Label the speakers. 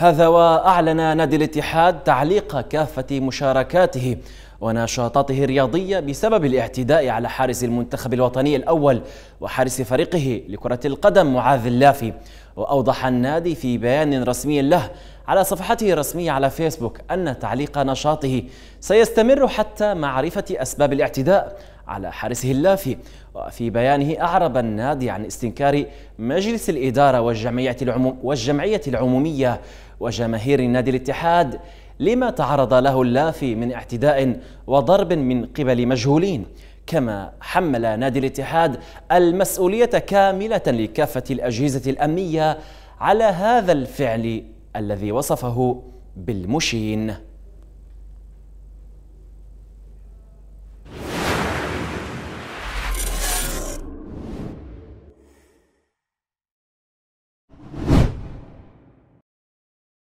Speaker 1: هذا وأعلن نادي الاتحاد تعليق كافة مشاركاته ونشاطاته الرياضية بسبب الاعتداء على حارس المنتخب الوطني الأول وحارس فريقه لكرة القدم معاذ اللافي وأوضح النادي في بيان رسمي له على صفحته الرسمية على فيسبوك أن تعليق نشاطه سيستمر حتى معرفة أسباب الاعتداء على حارسه اللافي وفي بيانه أعرب النادي عن استنكار مجلس الإدارة والجمعية, العموم والجمعية العمومية وجماهير نادي الاتحاد لما تعرض له اللافي من اعتداء وضرب من قبل مجهولين كما حمل نادي الاتحاد المسؤولية كاملة لكافة الأجهزة الأمنية على هذا الفعل الذي وصفه بالمشين